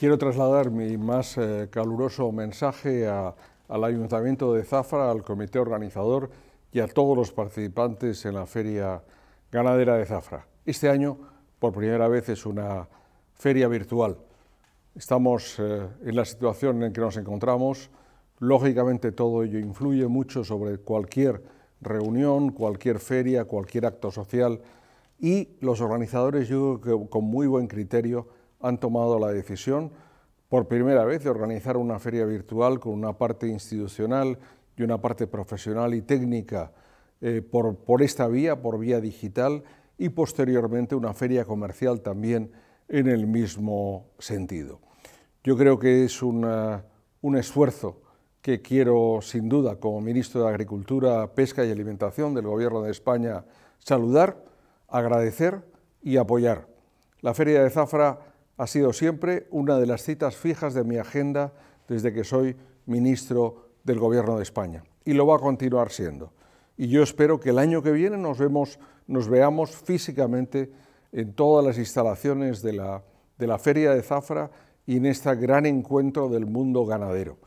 Quiero trasladar mi más eh, caluroso mensaje al Ayuntamiento de Zafra, al comité organizador y a todos los participantes en la Feria Ganadera de Zafra. Este año, por primera vez, es una feria virtual. Estamos eh, en la situación en que nos encontramos. Lógicamente todo ello influye mucho sobre cualquier reunión, cualquier feria, cualquier acto social y los organizadores, yo creo que con muy buen criterio, han tomado la decisión por primera vez de organizar una feria virtual con una parte institucional y una parte profesional y técnica eh, por, por esta vía, por vía digital, y posteriormente una feria comercial también en el mismo sentido. Yo creo que es un esfuerzo que quiero, sin duda, como ministro de Agricultura, Pesca y Alimentación del Gobierno de España, saludar, agradecer y apoyar. La Feria de Zafra ha sido siempre una de las citas fijas de mi agenda desde que soy ministro del Gobierno de España y lo va a continuar siendo. Y yo espero que el año que viene nos, veamos físicamente en todas las instalaciones de la, de la Feria de Zafra y en este gran encuentro del mundo ganadero.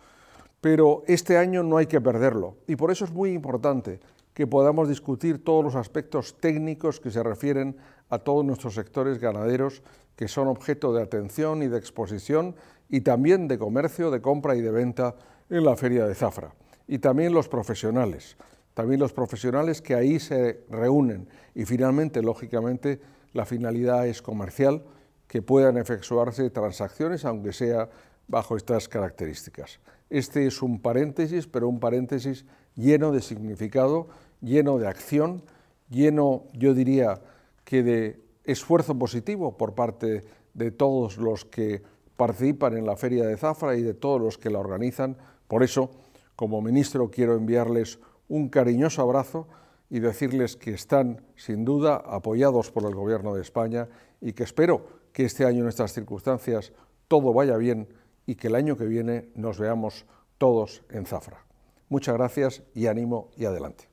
Pero este año no hay que perderlo y por eso es muy importante que podamos discutir todos los aspectos técnicos que se refieren a todos nuestros sectores ganaderos que son objeto de atención y de exposición y también de comercio, de compra y de venta en la feria de Zafra. Y también los profesionales, también los profesionales que ahí se reúnen. Y finalmente, lógicamente, la finalidad es comercial, que puedan efectuarse transacciones, aunque sea bajo estas características. Este es un paréntesis, pero un paréntesis lleno de significado, lleno de acción, lleno, yo diría, que de esfuerzo positivo por parte de todos los que participan en la Feria de Zafra y de todos los que la organizan. Por eso, como ministro, quiero enviarles un cariñoso abrazo y decirles que están, sin duda, apoyados por el Gobierno de España y que espero que este año, en estas circunstancias, todo vaya bien y que el año que viene nos veamos todos en Zafra. Muchas gracias y ánimo y adelante.